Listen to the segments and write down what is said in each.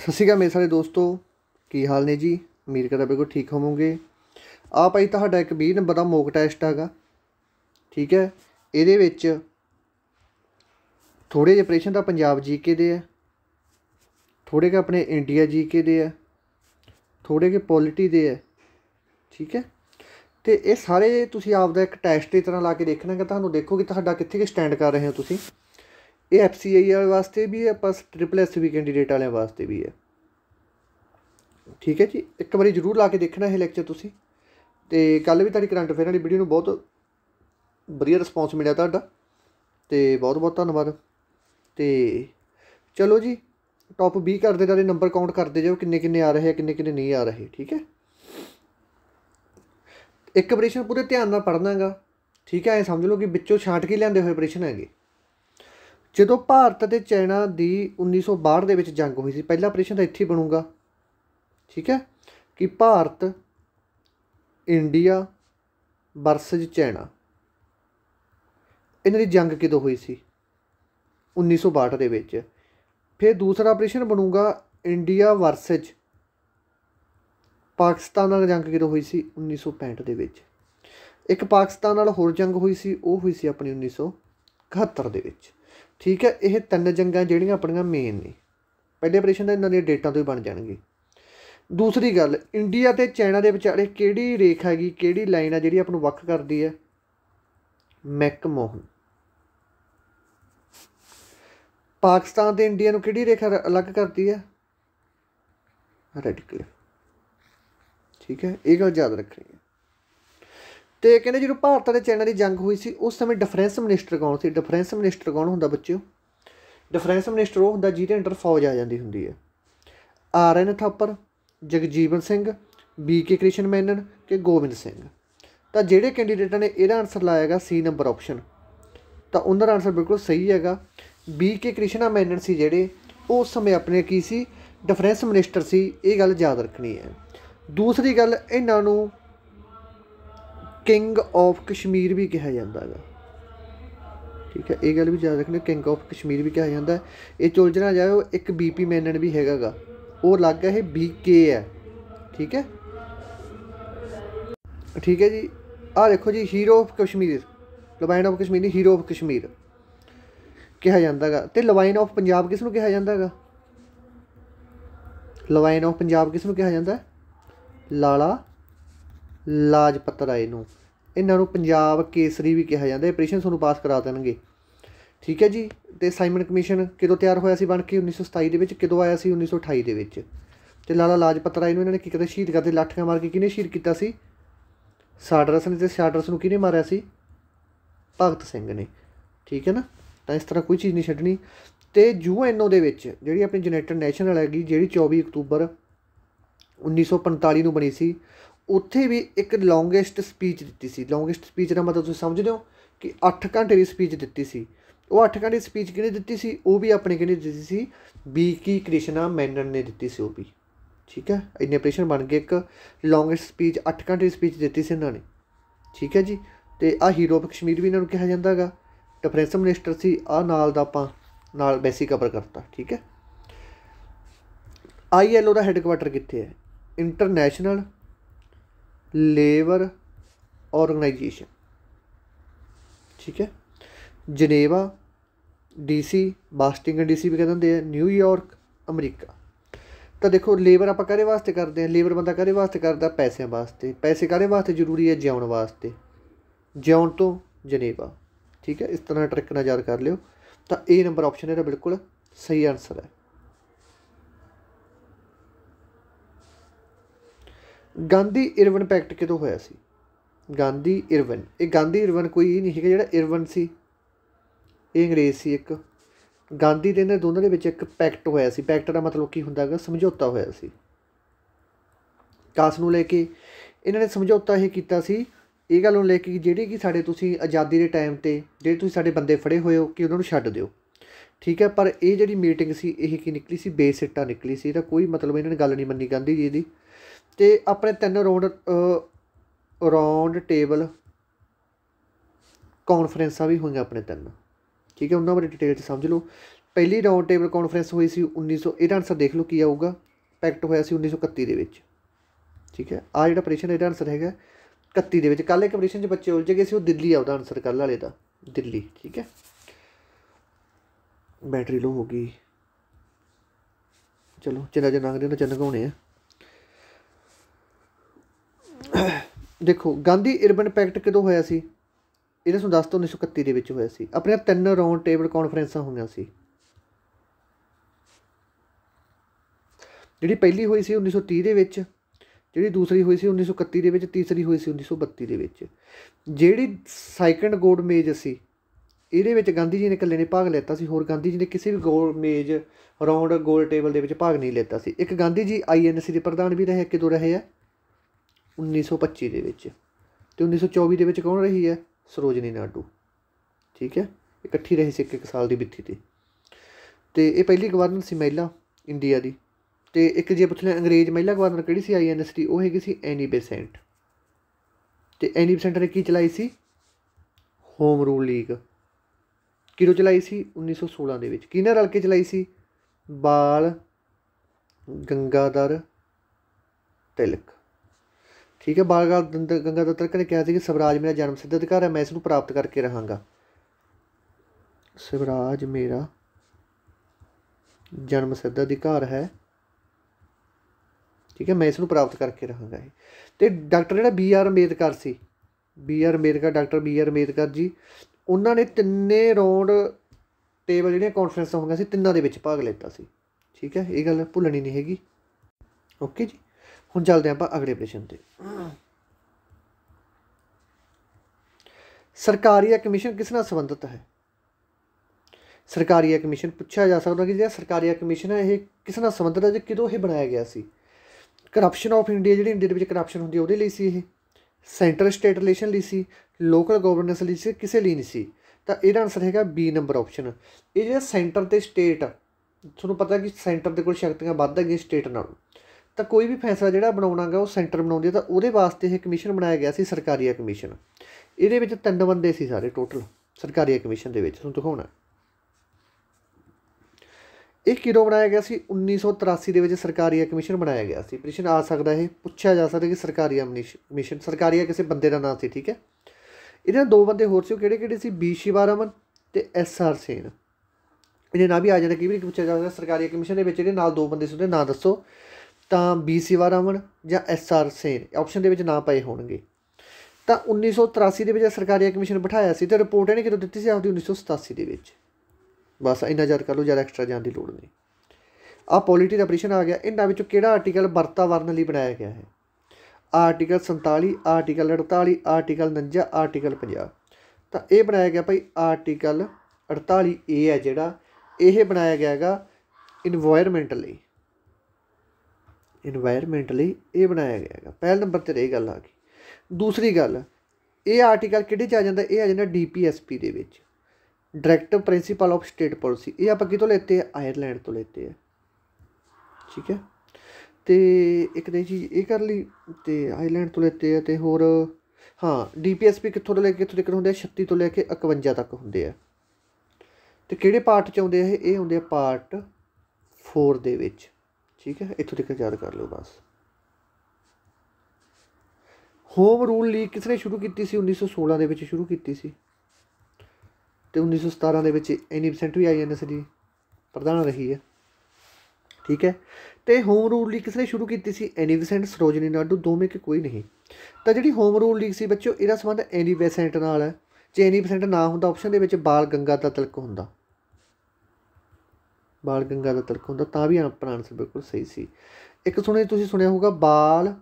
ਸਤਿ ਸ਼੍ਰੀ ਅਕਾਲ ਮੇਰੇ ਸਾਰੇ ਦੋਸਤੋ ਕੀ ਹਾਲ ਨੇ ਜੀ ਉਮੀਦ ਕਰਦਾ ਬਿਲਕੁਲ ਠੀਕ ਹੋਵੋਗੇ ਆ ਭਾਈ ਤੁਹਾਡਾ ਇੱਕ 20 ਨੰਬਰ ਦਾ ਮੋਕ ਟੈਸਟ ਹੈਗਾ ਠੀਕ ਹੈ ਇਹਦੇ ਵਿੱਚ ਥੋੜੇ ਜਿਹੇ ਪ੍ਰਸ਼ਨ ਤਾਂ ਪੰਜਾਬ ਜੀਕੇ ਦੇ ਆ ਥੋੜੇ ਕਿ ਆਪਣੇ ਇੰਡੀਆ ਜੀਕੇ ਦੇ ਆ ਥੋੜੇ ਕਿ ਪੋਲਿਟੀ ਦੇ ਆ ਠੀਕ ਹੈ ਤੇ ਇਹ ਸਾਰੇ ਤੁਸੀਂ ਆਪ ਦਾ ਇੱਕ ਟੈਸਟ ਦੀ ਤਰ੍ਹਾਂ ਲਾ ਕੇ ਦੇਖਣਾ ਕਿ ਤੁਹਾਨੂੰ ਦੇਖੋ ਕਿ ਤੁਹਾਡਾ ਕਿੱਥੇ ਕਿ ਸਟੈਂਡ ਕਰ ਰਹੇ ਹੋ ਤੁਸੀਂ ਇਹ ਐਫ ਸੀ ਆਈ ਵਾਲੇ ਵਾਸਤੇ ਵੀ ਹੈ ਬਸ ਟ੍ਰਿਪਲ ਐਸ ਵੀ ਕੈਂਡੀਡੇਟ ਵਾਲਿਆਂ ਵਾਸਤੇ ਵੀ ਹੈ ਠੀਕ ਹੈ ਜੀ ਇੱਕ ਵਾਰੀ ਜ਼ਰੂਰ ਲਾ ਕੇ ਦੇਖਣਾ ਇਹ ਲੈਕਚਰ ਤੁਸੀਂ ਤੇ ਕੱਲ ਵੀ ਤੁਹਾਡੀ ਕਰੰਟ ਅਫੇਅਰ ਵਾਲੀ ਵੀਡੀਓ ਨੂੰ ਬਹੁਤ ਵਧੀਆ ਰਿਸਪੌਂਸ ਮਿਲਿਆ ਤੁਹਾਡਾ ਤੇ ਬਹੁਤ ਬਹੁਤ ਧੰਨਵਾਦ ਤੇ ਚਲੋ ਜੀ ਟੌਪ 20 ਕਰਦੇ ਜਾਂਦੇ ਨੰਬਰ ਕਾਊਂਟ ਕਰਦੇ ਜਾਓ ਕਿੰਨੇ ਕਿੰਨੇ ਆ ਰਹੇ ਆ ਕਿੰਨੇ ਕਿੰਨੇ ਨਹੀਂ ਆ ਰਹੇ ਠੀਕ ਹੈ ਇੱਕ ਆਪਰੇਸ਼ਨ ਪੂਰੇ ਧਿਆਨ ਨਾਲ ਪੜਨਾਗਾ ਠੀਕ ਹੈ ਐ ਸਮਝ ਲਓ ਕਿ ਵਿੱਚੋਂ ਛਾਂਟ ਕੇ ਲਿਆਂਦੇ ਹੋਏ ਆਪਰੇਸ਼ਨ ਹੈਗੇ ਜਦੋਂ ਭਾਰਤ ਅਤੇ ਚਾਈਨਾ ਦੀ 1962 ਦੇ ਵਿੱਚ ਜੰਗ ਹੋਈ ਸੀ ਪਹਿਲਾ ਆਪਰੇਸ਼ਨ ਤਾਂ ਇੱਥੇ ਬਣੂਗਾ ਠੀਕ ਹੈ ਕਿ ਭਾਰਤ ਇੰਡੀਆ ਵਰਸਸ ਚਾਈਨਾ ਇਹਨਾਂ ਦੀ ਜੰਗ ਕਿਦੋਂ ਹੋਈ ਸੀ 1962 ਦੇ ਵਿੱਚ ਫਿਰ ਦੂਸਰਾ ਆਪਰੇਸ਼ਨ ਬਣੂਗਾ ਇੰਡੀਆ ਵਰਸਸ ਪਾਕਿਸਤਾਨ ਨਾਲ ਜੰਗ ਕਿਦੋਂ ਹੋਈ ਸੀ 1965 ਦੇ ਵਿੱਚ ਇੱਕ ਪਾਕਿਸਤਾਨ ਨਾਲ ਹੋਰ ਜੰਗ ਹੋਈ ਸੀ ਉਹ ਹੋਈ ਸੀ ਆਪਣੀ 1971 ਦੇ ਵਿੱਚ ਠੀਕ ਹੈ ਇਹ ਤਿੰਨ ਜੰਗਾਂ ਜਿਹੜੀਆਂ ਆਪਣੀਆਂ ਮੇਨ ਨੇ ਪਹਿਲੇ ਆਪਰੇਸ਼ਨ ਦਾ ਇਹਨਾਂ ਦੀਆਂ ਡੇਟਾਂ ਤੋਂ ਹੀ ਬਣ ਜਾਣਗੇ ਦੂਸਰੀ ਗੱਲ ਇੰਡੀਆ ਤੇ ਚਾਈਨਾ ਦੇ ਵਿਚਾਰੇ ਕਿਹੜੀ ਰੇਖਾ ਹੈਗੀ ਕਿਹੜੀ ਲਾਈਨ ਆ ਜਿਹੜੀ ਆਪ ਨੂੰ ਵੱਖ ਕਰਦੀ ਹੈ ਮੈਕ ਮੋਹਨ ਪਾਕਿਸਤਾਨ ਤੇ ਇੰਡੀਆ ਨੂੰ ਕਿਹੜੀ ਰੇਖਾ ਅਲੱਗ ਕਰਦੀ ਹੈ ਰੈਡ ਕਲਿਫ ਠੀਕ ਹੈ ਇਹ ਗੱਲ ਯਾਦ ਰੱਖਣੀ ਹੈ ਤੇ ਕਹਿੰਦੇ ਜਦੋਂ ਭਾਰਤ ਅਤੇ ਚਾਈਨਾ ਦੀ ਜੰਗ ਹੋਈ ਸੀ ਉਸ ਸਮੇਂ ਡਿਫਰੈਂਸ ਮਿਨਿਸਟਰ ਕੌਣ ਸੀ ਡਿਫਰੈਂਸ ਮਿਨਿਸਟਰ ਕੌਣ ਹੁੰਦਾ ਬੱਚਿਓ ਡਿਫਰੈਂਸ ਮਿਨਿਸਟਰ ਉਹ ਹੁੰਦਾ ਜਿਹਦੇ ਅੰਡਰ ਫੌਜ ਆ ਜਾਂਦੀ ਹੁੰਦੀ ਹੈ R N Thapar Jagjivan Singh B K Krishna Menon ਤੇ ਗੋਬਿੰਦ ਸਿੰਘ ਤਾਂ ਜਿਹੜੇ ਕੈਂਡੀਡੇਟਾਂ ਨੇ ਇਹਦਾ ਆਨਸਰ ਲਾਇਆਗਾ ਸੀ ਨੰਬਰ ਆਪਸ਼ਨ ਤਾਂ ਉਹਨਾਂ ਦਾ ਆਨਸਰ ਬਿਲਕੁਲ ਸਹੀ ਹੈਗਾ ਬੀ ਕੇ ਕ੍ਰਿਸ਼ਨਾ ਮੈਨਨ ਸੀ ਜਿਹੜੇ ਉਸ ਸਮੇਂ ਆਪਣੇ ਕੀ ਸੀ ਡਿਫਰੈਂਸ ਮਿਨਿਸਟਰ ਸੀ ਇਹ ਗੱਲ ਯਾਦ ਰੱਖਣੀ ਹੈ ਦੂਸਰੀ ਗੱਲ ਇਹਨਾਂ ਨੂੰ ਕਿੰਗ ਆਫ ਕਸ਼ਮੀਰ ਵੀ ਕਿਹਾ ਜਾਂਦਾ ਹੈ ਠੀਕ ਹੈ ਇਹ ਗੱਲ ਵੀ ਯਾਦ ਰੱਖਣੀ ਕਿੰਗ ਆਫ ਕਸ਼ਮੀਰ ਵੀ ਕਿਹਾ ਜਾਂਦਾ ਇਹ ਜਾਏ ਜਾਇਓ ਇੱਕ ਬੀਪੀ ਮੈਨਨ ਵੀ ਹੈਗਾਗਾ ਉਹ ਲੱਗ ਹੈ ਬੀਕੇ ਹੈ ਠੀਕ ਹੈ ਠੀਕ ਹੈ ਜੀ ਆ ਦੇਖੋ ਜੀ hero of Kashmir lion of Kashmir ਨਹੀਂ ਹੀਰੋ ਆਫ ਕਸ਼ਮੀਰ ਕਿਹਾ ਜਾਂਦਾਗਾ ਤੇ ਲਵਾਈਨ ਆਫ ਪੰਜਾਬ ਕਿਸ ਨੂੰ ਕਿਹਾ ਜਾਂਦਾਗਾ ਲਵਾਈਨ ਆਫ ਪੰਜਾਬ ਕਿਸ ਨੂੰ ਕਿਹਾ ਜਾਂਦਾ ਲਾਲਾ ਲਾਜਪਤ ਰਾਏ ਨੂੰ ਇਹਨਾਂ ਨੂੰ ਪੰਜਾਬ ਕੇਸਰੀ ਵੀ ਕਿਹਾ ਜਾਂਦਾ ਆਪਰੇਸ਼ਨ ਪ੍ਰਸ਼ਨ ਤੁਹਾਨੂੰ ਪਾਸ ਕਰਾ ਦੇਣਗੇ ਠੀਕ ਹੈ ਜੀ ਤੇ ਸਾਈਮਨ ਕਮਿਸ਼ਨ ਕਿਦੋਂ ਤਿਆਰ ਹੋਇਆ ਸੀ ਬਣ ਕੇ 1927 ਦੇ ਵਿੱਚ ਕਿਦੋਂ ਆਇਆ ਸੀ 1928 ਦੇ ਵਿੱਚ ਤੇ ਲਾਲਾ ਲਾਜਪਤ ਰਾਏ ਨੂੰ ਇਹਨਾਂ ਨੇ ਕੀ ਕਰਦੇ ਸ਼ਹੀਦ ਕਰਦੇ ਲਾਠੀਆਂ ਮਾਰ ਕੇ ਕਿਹਨੇ ਸ਼ਹੀਦ ਕੀਤਾ ਸੀ ਸਾਡਰਸ ਨੇ ਤੇ ਸਾਡਰਸ ਨੂੰ ਕਿਹਨੇ ਮਾਰਿਆ ਸੀ ਭਗਤ ਸਿੰਘ ਨੇ ਠੀਕ ਹੈ ਨਾ ਤਾਂ ਇਸ ਤਰ੍ਹਾਂ ਕੋਈ ਚੀਜ਼ ਨਹੀਂ ਛੱਡਣੀ ਤੇ ਯੂਐਨਓ ਦੇ ਵਿੱਚ ਜਿਹੜੀ ਆਪਣੀ ਜਨਰੇਟਰ ਨੈਸ਼ਨਲ ਹੈਗੀ ਜਿਹੜੀ 24 ਅਕਤੂਬਰ 1945 ਨੂੰ ਬਣੀ ਸੀ ਉੱਥੇ ਵੀ ਇੱਕ ਲੌਂਗੇਸਟ ਸਪੀਚ ਦਿੱਤੀ ਸੀ ਲੌਂਗੇਸਟ ਸਪੀਚ ਦਾ ਮਤਲਬ ਤੁਸੀਂ ਸਮਝਦੇ ਹੋ ਕਿ 8 ਘੰਟੇ ਦੀ ਸਪੀਚ ਦਿੱਤੀ ਸੀ ਉਹ 8 ਘੰਟੇ ਦੀ ਸਪੀਚ ਕਿਹਨੇ ਦਿੱਤੀ ਸੀ ਉਹ ਵੀ ਆਪਣੇ ਕਿਹਨੇ ਦਿੱਤੀ ਸੀ ਬੀ ਕੀ ਕ੍ਰਿਸ਼ਨਾ ਮੈਨਨ ਨੇ ਦਿੱਤੀ ਸੀ ਉਹ ਵੀ ਠੀਕ ਹੈ ਇੰਨੇ ਪ੍ਰੈਸ਼ਰ ਬਣ ਗਏ ਇੱਕ ਲੌਂਗੇਸਟ ਸਪੀਚ 8 ਘੰਟੇ ਦੀ ਸਪੀਚ ਦਿੱਤੀ ਸੀ ਇਹਨਾਂ ਨੇ ਠੀਕ ਹੈ ਜੀ ਤੇ ਆ ਹੀਰੋ ਆਫ ਕਸ਼ਮੀਰ ਵੀ ਇਹਨਾਂ ਨੂੰ ਕਿਹਾ ਜਾਂਦਾ ਹੈਗਾ ਡਿਫਰੈਂਸ ਮਿਨਿਸਟਰ ਸੀ ਆ ਨਾਲ ਦਾ ਆਪਾਂ ਨਾਲ ਬੈਸੀ ਕਵਰ ਕਰਤਾ ਠੀਕ ਹੈ ਆਈਐਲਓ ਦਾ ਹੈੱਡਕੁਆਟਰ ਕਿੱਥੇ ਹੈ ਇੰਟਰਨੈਸ਼ਨਲ ਲੇਬਰ ਆਰਗੇਨਾਈਜੇਸ਼ਨ ਠੀਕ ਹੈ ਜਨੇਵਾ ਡੀਸੀ ਬਾਸਟਿੰਗਨ ਡੀਸੀ ਵੀ ਕਹਿੰਦੇ ਹੁੰਦੇ ਆ ਨਿਊਯਾਰਕ ਅਮਰੀਕਾ ਤਾਂ ਦੇਖੋ ਲੇਬਰ ਆਪਾਂ ਕਰੇ ਵਾਸਤੇ ਕਰਦੇ ਆ ਲੇਬਰ ਬੰਦਾ ਕਰੇ ਵਾਸਤੇ ਕਰਦਾ ਪੈਸਿਆਂ ਵਾਸਤੇ ਪੈਸੇ ਕਰੇ ਵਾਸਤੇ ਜ਼ਰੂਰੀ ਹੈ ਜਿਉਣ ਵਾਸਤੇ ਜਿਉਣ ਤੋਂ ਜਨੇਵਾ ਠੀਕ ਹੈ ਇਸ ਤਰ੍ਹਾਂ ਟ੍ਰਿਕ ਨਾਲ ਯਾਦ ਕਰ ਲਿਓ ਤਾਂ ਇਹ ਨੰਬਰ ਆਪਸ਼ਨ ਇਹਦਾ ਬਿਲਕੁਲ ਸਹੀ ਆਨਸਰ ਹੈ ਗਾਂਧੀ ਇਰਵਨ ਪੈਕਟ ਕਿਦੋਂ ਹੋਇਆ ਸੀ ਗਾਂਧੀ ਇਰਵਨ ਇਹ ਗਾਂਧੀ ਇਰਵਨ ਕੋਈ ਨਹੀਂ ਹੈਗਾ ਜਿਹੜਾ ਇਰਵਨ ਸੀ ਇਹ ਅੰਗਰੇਜ਼ ਸੀ ਇੱਕ ਗਾਂਧੀ ਦੇ ਨਾਲ ਦੋਨਾਂ ਦੇ ਵਿੱਚ ਇੱਕ ਪੈਕਟ ਹੋਇਆ ਸੀ ਪੈਕਟ ਦਾ ਮਤਲਬ ਕੀ ਹੁੰਦਾ ਹੈਗਾ ਸਮਝੌਤਾ ਹੋਇਆ ਸੀ ਕਾਸ ਨੂੰ ਲੈ ਕੇ ਇਹਨਾਂ ਨੇ ਸਮਝੌਤਾ ਇਹ ਕੀਤਾ ਸੀ ਇਹ ਗੱਲ ਨੂੰ ਲੈ ਕੇ ਜਿਹੜੀ ਕਿ ਸਾਡੇ ਤੁਸੀਂ ਆਜ਼ਾਦੀ ਦੇ ਟਾਈਮ ਤੇ ਜਿਹੜੇ ਤੁਸੀਂ ਸਾਡੇ ਬੰਦੇ ਫੜੇ ਹੋਏ ਹੋ ਕਿ ਉਹਨਾਂ ਨੂੰ ਛੱਡ ਦਿਓ ਠੀਕ ਹੈ ਪਰ ਇਹ ਜਿਹੜੀ ਮੀਟਿੰਗ ਸੀ ਇਹ ਕੀ ਨਿਕਲੀ ਸੀ ਬੇਸਿੱਟਾ ਨਿਕਲੀ ਸੀ ਇਹਦਾ ਕੋਈ ਮਤਲਬ ਇਹਨਾਂ ਨੇ ਗੱਲ ਨਹੀਂ ਮੰਨੀ ਗਾਂਧੀ ਜੀ ਦੀ ਤੇ ਆਪਣੇ ਤਿੰਨ ਰੌਂਡ ਰੌਂਡ ਟੇਬਲ ਕਾਨਫਰੰਸਾਂ ਵੀ ਹੋਈਆਂ ਆਪਣੇ ਤਿੰਨ ਠੀਕ ਹੈ ਉਹਨਾਂ ਬਾਰੇ ਡਿਟੇਲ 'ਚ ਸਮਝ ਲਓ ਪਹਿਲੀ ਰਾਉਂਡ ਟੇਬਲ ਕਾਨਫਰੰਸ ਹੋਈ ਸੀ 1900 ਇਹਦਾ ਅਨਸਰ ਦੇਖ ਲਓ ਕੀ ਆਊਗਾ ਪੈਕਟ ਹੋਇਆ ਸੀ 1931 ਦੇ ਵਿੱਚ ਠੀਕ ਹੈ ਆ ਜਿਹੜਾ ਪ੍ਰਸ਼ਨ ਇਹਦਾ ਅਨਸਰ ਹੈਗਾ 31 ਦੇ ਵਿੱਚ ਕੱਲ ਇੱਕ ਪ੍ਰਸ਼ਨ 'ਚ ਬੱਚੇ ਉਲਝ ਗਏ ਸੀ ਉਹ ਦਿੱਲੀ ਆ ਉਹਦਾ ਆਨਸਰ ਕੱਲ ਵਾਲੇ ਦਾ ਦਿੱਲੀ ਠੀਕ ਹੈ ਬੈਟਰੀ ਲੋ ਹੋ ਗਈ ਚਲੋ ਚੰਗਾ ਜਨਾਂਗ ਦੇ ਨਾਲ ਚੰਨ ਘਾਉਣੇ ਆ ਦੇਖੋ ਗਾਂਧੀ ਇਰਬਨ ਪੈਕਟ ਕਦੋਂ ਹੋਇਆ ਸੀ ਇਹ ਨੂੰ ਦੱਸ ਤੋਂ 1931 ਦੇ ਵਿੱਚ ਹੋਇਆ ਸੀ ਆਪਣੀਆਂ ਤਿੰਨ ਰੌਂਡ ਟੇਬਲ ਕਾਨਫਰੰਸਾਂ ਹੋਈਆਂ ਸੀ ਜਿਹੜੀ ਪਹਿਲੀ ਹੋਈ ਸੀ 1930 ਦੇ ਵਿੱਚ ਜਿਹੜੀ ਦੂਸਰੀ ਹੋਈ ਸੀ 1931 ਦੇ ਵਿੱਚ ਤੀਸਰੀ ਹੋਈ ਸੀ 1932 ਦੇ ਵਿੱਚ ਜਿਹੜੀ ਸੈਕੰਡ ਗੋਲਡ ਮੇਜ ਸੀ ਇਹਦੇ ਵਿੱਚ ਗਾਂਧੀ ਜੀ ਨੇ ਇਕੱਲੇ ਨੇ ਭਾਗ ਲੈਤਾ ਸੀ ਹੋਰ ਗਾਂਧੀ ਜੀ ਨੇ ਕਿਸੇ ਵੀ ਗੋਲ ਮੇਜ ਰਾਉਂਡ ਗੋਲ ਟੇਬਲ ਦੇ ਵਿੱਚ ਭਾਗ ਨਹੀਂ ਲੈਤਾ ਸੀ ਇੱਕ ਗਾਂਧੀ ਜੀ ਆਈਐਨਸੀ ਦੇ ਪ੍ਰਧਾਨ ਵੀ ਰਹੇ ਕਿਦੋਂ ਰਹੇ ਆ 1925 ਦੇ ਵਿੱਚ ਤੇ 1924 ਦੇ ਵਿੱਚ ਕੌਣ ਰਹੀ ਹੈ ਸਰੋਜਨੀ ਨਾਡੂ ਠੀਕ ਹੈ ਇਕੱਠੀ ਰਹੀ ਸੀ ਇੱਕ ਇੱਕ ਸਾਲ ਦੀ ਬਿੱਥੀ ਤੇ ਤੇ ਇਹ ਪਹਿਲੀ ਗਵਰਨਰ ਸੀ ਮਹਿਲਾ ਇੰਡੀਆ ਦੀ ਤੇ ਇੱਕ ਜੇ ਪੁੱਛ ਲੈ ਅੰਗਰੇਜ਼ ਮਹਿਲਾ ਗਵਰਨਰ ਕਿਹੜੀ ਸੀ ਆਈਐਨਐਸਟੀ ਉਹ ਹੈਗੀ ਸੀ ਐਨੀ ਬੇਸੈਂਟ ਤੇ ਐਨੀ ਬੇਸੈਂਟ ਨੇ ਕੀ ਚਲਾਈ ਸੀ ਹੋਮ ਰੂਲ ਲੀਗ ਕਿਹੜੋ ਚਲਾਈ ਸੀ 1916 ਦੇ ਵਿੱਚ ਕਿਹਨੇ ਰਲ ਕੇ ਚਲਾਈ ਸੀ ਬਾਲ ਗੰਗਾਦਰ ਤਿਲਕ ਠੀਕ ਹੈ ਬਾਲ ਗੰਗਾ ਤਰਕ ਨੇ ਕਿਹਾ ਸੀ ਕਿ ਸਵਰਾਜ ਮੇਰਾ ਜਨਮ ਸਿੱਧ ਅਧਿਕਾਰ ਹੈ ਮੈਂ ਇਸ ਨੂੰ ਪ੍ਰਾਪਤ ਕਰਕੇ ਰਹਾਂਗਾ ਸਵਰਾਜ ਮੇਰਾ ਜਨਮ ਸਿੱਧ ਅਧਿਕਾਰ ਹੈ ਠੀਕ ਹੈ ਮੈਂ ਇਸ ਨੂੰ ਪ੍ਰਾਪਤ ਕਰਕੇ ਰਹਾਂਗਾ ਤੇ ਡਾਕਟਰ ਜਿਹੜਾ ਬੀ ਆਰ ਅੰਬੇਦਕਰ ਸੀ B R Ambedkar doctor B R Ambedkar ji ਉਹਨਾਂ ਨੇ ਤਿੰਨੇ ਰੌਂਡ ਟੇਬਲ ਜਿਹੜੀਆਂ ਕਾਨਫਰੰਸਾਂ ਹੋਈਆਂ ਸੀ ਤਿੰਨਾਂ ਦੇ ਵਿੱਚ ਭਾਗ ਲਿੱਤਾ ਸੀ ਠੀਕ ਹੈ ਇਹ ਗੱਲ ਭੁੱਲਣੀ ਨਹੀਂ ਹੈਗੀ ਓਕੇ ਜੀ ਹੁਣ ਚੱਲਦੇ ਆਪਾਂ ਅਗਲੇ ਪ੍ਰਸ਼ਨ ਤੇ ਸਰਕਾਰੀਆ ਕਮਿਸ਼ਨ ਕਿਸ ਨਾਲ ਸੰਬੰਧਿਤ ਹੈ ਸਰਕਾਰੀਆ ਕਮਿਸ਼ਨ ਪੁੱਛਿਆ ਜਾ ਸਕਦਾ ਕਿ ਜਿਹੜਾ ਸਰਕਾਰੀਆ ਕਮਿਸ਼ਨ ਹੈ ਇਹ ਕਿਸ ਨਾਲ ਸੰਬੰਧਿਤ ਹੈ ਜਾਂ ਕਿਦੋਂ ਇਹ ਬਣਾਇਆ ਗਿਆ ਸੀ ਕਰਪਸ਼ਨ ਆਫ ਇੰਡੀਆ ਜਿਹੜੀ ਇੰਡੀਆ ਦੇ ਵਿੱਚ ਕਰਪਸ਼ਨ ਹੁੰਦੀ ਹੈ ਉਹਦੇ ਲਈ ਸੀ ਇਹ ਸੈਂਟਰ ਸਟੇਟ ਰਿਲੇਸ਼ਨ ਲਈ ਸੀ ਲੋਕਲ ਗਵਰਨੈਂਸ ਲਈ ਸੀ ਕਿਸੇ ਲਈ ਨਹੀਂ ਸੀ ਤਾਂ ਇਹਦਾ ਆਨਸਰ ਹੈਗਾ ਬੀ ਨੰਬਰ ਆਪਸ਼ਨ ਇਹ ਜਿਹੜਾ ਸੈਂਟਰ ਤੇ ਸਟੇਟ ਤੁਹਾਨੂੰ ਪਤਾ ਕਿ ਸੈਂਟਰ ਦੇ ਕੋਲ ਸ਼ਕਤੀਆਂ ਵੱਧ ਗਈਆਂ ਸਟੇਟ ਨਾਲੋਂ ਤਾਂ ਕੋਈ ਵੀ ਫੈਸਲਾ ਜਿਹੜਾ ਬਣਾਉਣਾਗਾ ਉਹ ਸੈਂਟਰ ਬਣਾਉਂਦੀ ਤਾਂ ਉਹਦੇ ਵਾਸਤੇ ਇਹ ਕਮਿਸ਼ਨ ਬਣਾਇਆ ਗਿਆ ਸੀ ਸਰਕਾਰੀਆ ਕਮਿਸ਼ਨ ਇਹਦੇ ਵਿੱਚ ਤਿੰਨ ਬੰਦੇ ਸੀ ਸਾਰੇ ਟੋਟਲ ਸਰਕਾਰੀਆ ਕਮਿਸ਼ਨ ਦੇ ਵਿੱਚ ਤੁਹਾਨੂੰ ਦਿਖਾਉਣਾ ਇਹ ਕਿਦੋਂ ਬਣਾਇਆ ਗਿਆ ਸੀ 1983 ਦੇ ਵਿੱਚ ਸਰਕਾਰੀਆ ਕਮਿਸ਼ਨ ਬਣਾਇਆ ਗਿਆ ਸੀ ਪ੍ਰਸ਼ਨ ਆ ਸਕਦਾ ਇਹ ਪੁੱਛਿਆ ਜਾ ਸਕਦਾ ਕਿ ਸਰਕਾਰੀਆ ਕਮਿਸ਼ਨ ਸਰਕਾਰੀਆ ਕਿਸੇ ਬੰਦੇ ਦਾ ਨਾਮ ਸੀ ਠੀਕ ਹੈ ਇਹਨਾਂ ਦੋ ਬੰਦੇ ਹੋਰ ਸੀ ਉਹ ਕਿਹੜੇ ਕਿਹੜੇ ਸੀ ਬੀ ਸ਼ਿਵਾਰਮਨ ਤੇ ਐਸ ਆਰ ਸੇਨ ਇਹਦੇ ਨਾਂ ਵੀ ਆ ਜਾਣਾ ਕਿ ਵੀ ਪੁੱਛਿਆ ਜਾ ਸਕਦਾ ਸਰਕਾਰੀਆ ਕਮਿਸ਼ਨ ਦੇ ਵਿੱਚ ਇਹਦੇ ਨਾਲ ਦੋ ਬੰਦੇ ਸੀ ਉਹਦੇ ਨਾਂ ਦੱਸੋ ਤਾਂ ਬੀ ਸਿਵਾ ਜਾਂ ਐਸ ਆਰ ਸੇਨ ਆਪਸ਼ਨ ਦੇ ਵਿੱਚ ਨਾ ਪਏ ਹੋਣਗੇ ਤਾਂ 1983 ਦੇ ਵਿੱਚ ਸਰਕਾਰੀ ਕਮਿਸ਼ਨ ਬਿਠਾਇਆ ਸੀ ਤੇ ਰਿਪੋਰਟ ਇਹਨੇ ਕਿਦੋਂ ਦਿੱਤੀ ਸੀ ਆਪਦੀ 1987 ਦੇ ਵਿੱਚ ਬਸ ਇੰਨਾ ਯਾਦ ਕਰ ਲਓ ਜ਼ਿਆਦਾ ਐਕਸਟਰਾ ਜਾਣ ਦੀ ਲੋੜ ਨਹੀਂ ਆ ਪੋਲਿਟੀ ਦਾ ਪ੍ਰਸ਼ਨ ਆ ਗਿਆ ਇਹਨਾਂ ਵਿੱਚੋਂ ਕਿਹੜਾ ਆਰਟੀਕਲ ਵਰਤਾਵਰਨ ਲਈ ਬਣਾਇਆ ਗਿਆ ਹੈ ਆਰਟੀਕਲ 47 ਆਰਟੀਕਲ 48 ਆਰਟੀਕਲ 49 ਆਰਟੀਕਲ 50 ਤਾਂ ਇਹ ਬਣਾਇਆ ਗਿਆ ਭਾਈ ਆਰਟੀਕਲ 48 ਏ ਹੈ ਜਿਹੜਾ ਇਹ ਬਣਾਇਆ ਗਿਆ ਹੈਗਾ এনवायरमेंट ਲਈ ਇਨਵਾਇਰਨਮੈਂਟ ਲਈ ਇਹ ਬਣਾਇਆ ਗਿਆ ਹੈਗਾ ਪਹਿਲ ਨੰਬਰ ਤੇ ਇਹ ਗੱਲ ਆ ਗਈ ਦੂਸਰੀ ਗੱਲ ਇਹ ਆਰਟੀਕਲ ਕਿਹੜੇ ਚ ਆ ਜਾਂਦਾ ਇਹ ਆ ਜਾਂਦਾ ਡੀਪੀਐਸਪੀ ਦੇ ਵਿੱਚ director principal of state policy ਇਹ ਆਪਾਂ ਕਿਤੋਂ ਲੈਤੇ ਆ ਆਇਰਲੈਂਡ ਤੋਂ ਲੈਤੇ ਆ ਠੀਕ ਹੈ ਤੇ ਇੱਕ ਦੇ ਚੀਜ਼ ਇਹ ਕਰ ਲਈ ਤੇ ਆਇਰਲੈਂਡ ਤੋਂ ਲੈਤੇ ਆ ਤੇ ਹੋਰ ਹਾਂ ਡੀਪੀਐਸਪੀ ਕਿੱਥੋਂ ਤੋਂ ਲੈ ਕੇ ਕਿੱਥੋਂ ਤੱਕ ਹੁੰਦੇ ਆ 36 ਤੋਂ ਲੈ ਕੇ 51 ਤੱਕ ਹੁੰਦੇ ਆ ਤੇ ਕਿਹੜੇ ਪਾਰਟ ਚ ਆਉਂਦੇ ਆ ਇਹ ਇਹ ਹੁੰਦੇ ਆ ਪਾਰਟ 4 ਦੇ ਵਿੱਚ ਠੀਕ ਹੈ ਇੱਥੋਂ ਤੱਕ ਯਾਦ ਕਰ ਲਓ ਬਸ ਹੋਮ ਰੂਲ ਲੀਗ ਕਿਸ ਨੇ ਸ਼ੁਰੂ ਕੀਤੀ ਸੀ 1916 ਦੇ ਵਿੱਚ ਸ਼ੁਰੂ ਕੀਤੀ ਸੀ ਤੇ 1917 ਦੇ ਵਿੱਚ ਐਨੀ ਪਰਸੈਂਟ ਵੀ ਆਈਐਨਐਸ ਦੀ ਪ੍ਰਧਾਨ ਰਹੀ ਹੈ ਠੀਕ ਹੈ ਤੇ ਹੋਮ ਰੂਲ ਲੀਗ ਕਿਸ ਨੇ ਸ਼ੁਰੂ ਕੀਤੀ ਸੀ ਐਨੀ ਵਿਸੈਂਟ ਸਰੋਜਨੀ ਨਾਡੂ ਦੋਵੇਂ ਕਿ ਕੋਈ ਨਹੀਂ ਤਾਂ ਜਿਹੜੀ ਹੋਮ ਰੂਲ ਲੀਗ ਸੀ ਬੱਚੋ ਇਹਦਾ ਸੰਬੰਧ ਐਨੀ ਵਿਸੈਂਟ ਨਾਲ ਹੈ ਜੇ ਐਨੀ ਵਿਸੈਂਟ ਨਾ ਹੁੰਦਾ ਆਪਸ਼ਨ ਦੇ ਵਿੱਚ ਬਾਲ ਗੰਗਾ ਦਾ ਤਿਲਕ ਹੁੰਦਾ ਬਾਲ ਗੰਗਾ ਦਾ ਤੜਕ ਹੁੰਦਾ ਤਾਂ ਵੀ ਆਪਣਾ ਆਨਸਰ ਬਿਲਕੁਲ ਸਹੀ ਸੀ ਇੱਕ ਸੁਣੇ ਤੁਸੀਂ ਸੁਣਿਆ ਹੋਊਗਾ ਬਾਲ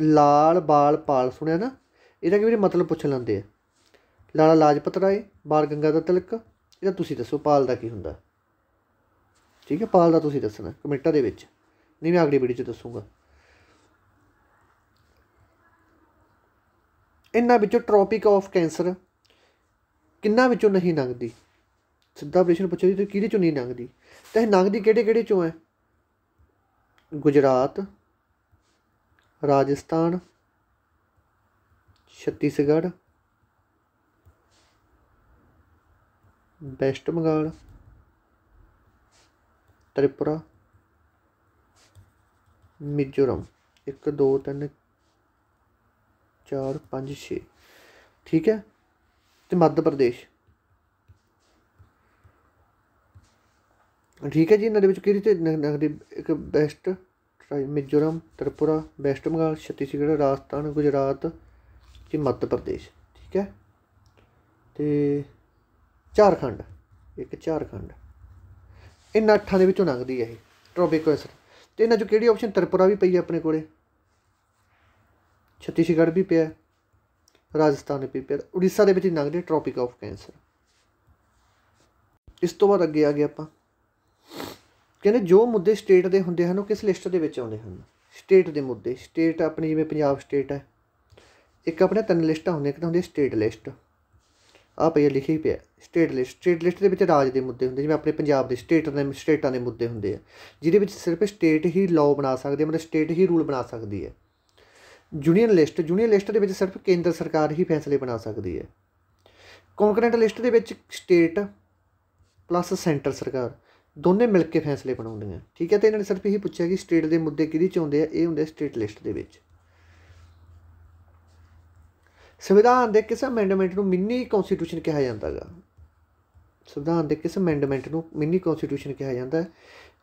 ਲਾਲ ਬਾਲ ਪਾਲ ਸੁਣਿਆ ਨਾ ਇਹਦਾ ਕੀ ਵੀਰੇ ਮਤਲਬ ਪੁੱਛ ਲੈਂਦੇ ਆ ਲਾਲਾ ਲਾਜਪਤ ਰਾਏ ਬਾਲ ਗੰਗਾ ਦਾ ਤਿਲਕ ਇਹਦਾ ਤੁਸੀਂ ਦੱਸੋ ਪਾਲ ਦਾ ਕੀ ਹੁੰਦਾ ਠੀਕ ਹੈ ਪਾਲ ਦਾ ਤੁਸੀਂ ਦੱਸਣਾ ਕਮੈਂਟਾਂ ਦੇ ਵਿੱਚ ਨਹੀਂ ਮੈਂ ਅਗਲੀ ਵੀਡੀਓ 'ਚ ਦੱਸੂਗਾ ਇੰਨਾ ਵਿੱਚੋਂ ਟ੍ਰੋਪਿਕ ਆਫ ਕੈਂਸਰ ਕਿੰਨਾ ਵਿੱਚੋਂ ਨਹੀਂ ਲੱਗਦੀ ਸਿੱਧਾ ਪ੍ਰਸ਼ਨ ਪੁੱਛਿਆ ਜੀ ਤੇ ਕਿਹਦੇ ਚੋਂ ਨਹੀਂ ਲੰਘਦੀ ਤੇ ਇਹ ਲੰਘਦੀ ਕਿਹੜੇ ਕਿਹੜੇ ਚੋਂ ਹੈ ਗੁਜਰਾਤ ਰਾਜਸਥਾਨ ਛੱਤੀਸਗੜ੍ਹ ਬੈਸਟ ਬੰਗਾਲ ਤ੍ਰਿਪੁਰਾ ਮਿਜ਼ੋਰਮ 1 2 3 4 5 6 ਠੀਕ ਹੈ ਤੇ ਮੱਧ ਪ੍ਰਦੇਸ਼ ਠੀਕ ਹੈ ਜੀ ਇਹਨਾਂ ਦੇ ਵਿੱਚ ਕਿਹੜੀ ਤੇ ਨਗਦੀ ਇੱਕ best try Mizoram Tripura west Bengal Chhattisgarh Rajasthan Gujarat ਤੇ ਮੱਧ ਪ੍ਰਦੇਸ਼ ਠੀਕ ਹੈ ਤੇ ਝਾਰਖੰਡ ਇੱਕ ਝਾਰਖੰਡ ਇਹਨਾਂ ਅੱਠਾਂ ਦੇ ਵਿੱਚੋਂ ਨਗਦੀ ਹੈ ਇਹ ਟ੍ਰੋਪਿਕ ਆਨਸਰ ਤੇ ਇਹਨਾਂ ਚੋਂ ਕਿਹੜੀ ਆਪਸ਼ਨ ਤ੍ਰਿਪੁਰਾ ਵੀ ਪਈ ਹੈ ਆਪਣੇ ਕੋਲੇ ਛੱਤੀਸਗੜ੍ਹ ਵੀ ਪਿਆ ਰਾਜਸਥਾਨ ਵੀ ਪਿਆ ਉੜੀਸਾ ਦੇ ਵਿੱਚ ਨਗਦੀ ਟ੍ਰੋਪਿਕ ਆਫ ਕੈਂਸਰ ਇਸ ਤੋਂ ਬਾਅਦ ਅੱਗੇ ਆ ਗਏ ਆਪਾਂ ਕਹਿੰਦੇ ਜੋ ਮੁੱਦੇ ਸਟੇਟ ਦੇ ਹੁੰਦੇ ਹਨ ਉਹ ਕਿਸ ਲਿਸਟ ਦੇ ਵਿੱਚ ਆਉਂਦੇ ਹਨ ਸਟੇਟ ਦੇ ਮੁੱਦੇ ਸਟੇਟ ਆਪਣੀ ਜਿਵੇਂ ਪੰਜਾਬ ਸਟੇਟ ਹੈ ਇੱਕ ਆਪਣੇ ਤਿੰਨ ਲਿਸਟਾਂ ਹੁੰਦੀਆਂ ਇੱਕ ਤਾਂ ਹੁੰਦੀ ਸਟੇਟ ਲਿਸਟ ਆ ਪਈ ਲਿਖੀ ਪਿਆ ਸਟੇਟ ਲਿਸਟ ਸਟੇਟ ਲਿਸਟ ਦੇ ਵਿੱਚ ਰਾਜ ਦੇ ਮੁੱਦੇ ਹੁੰਦੇ ਜਿਵੇਂ ਆਪਣੇ ਪੰਜਾਬ ਦੇ ਸਟੇਟ ਦੇ ਸਟੇਟਾਂ ਦੇ ਮੁੱਦੇ ਹੁੰਦੇ ਆ ਜਿਹਦੇ ਵਿੱਚ ਸਿਰਫ ਸਟੇਟ ਹੀ ਲਾਅ ਬਣਾ ਸਕਦੇ ਮਤਲਬ ਸਟੇਟ ਹੀ ਰੂਲ ਬਣਾ ਸਕਦੀ ਹੈ ਯੂਨੀਅਨ ਲਿਸਟ ਯੂਨੀਅਨ ਲਿਸਟ ਦੇ ਵਿੱਚ ਸਿਰਫ ਕੇਂਦਰ ਸਰਕਾਰ ਹੀ ਫੈਸਲੇ ਬਣਾ ਸਕਦੀ ਹੈ ਕੰਕਰੈਂਟ ਲਿਸਟ ਦੇ ਵਿੱਚ ਸਟੇਟ ਪਲੱਸ ਸੈਂਟਰ ਸਰਕਾਰ ਦੋਨੇ ਮਿਲ ਕੇ ਫੈਸਲੇ ਬਣਾਉਂਦੇ ਆ ਠੀਕ ਹੈ ਤੇ ਇਹਨਾਂ ਨੇ ਸਿਰਫ ਇਹੀ ਪੁੱਛਿਆ ਕਿ ਸਟੇਟ ਦੇ ਮੁੱਦੇ ਕਿਹਦੇ ਚ ਆਉਂਦੇ ਆ ਇਹ ਹੁੰਦੇ ਸਟੇਟ ਲਿਸਟ ਦੇ ਵਿੱਚ ਸੰਵਿਧਾਨ ਦੇ ਕਿਸ ਅਮੈਂਡਮੈਂਟ ਨੂੰ ਮਿੰਨੀ ਕਨਸਟੀਟਿਊਸ਼ਨ ਕਿਹਾ ਜਾਂਦਾ ਹੈ ਸੰਵਿਧਾਨ ਦੇ ਕਿਸ ਅਮੈਂਡਮੈਂਟ ਨੂੰ ਮਿੰਨੀ ਕਨਸਟੀਟਿਊਸ਼ਨ ਕਿਹਾ ਜਾਂਦਾ ਹੈ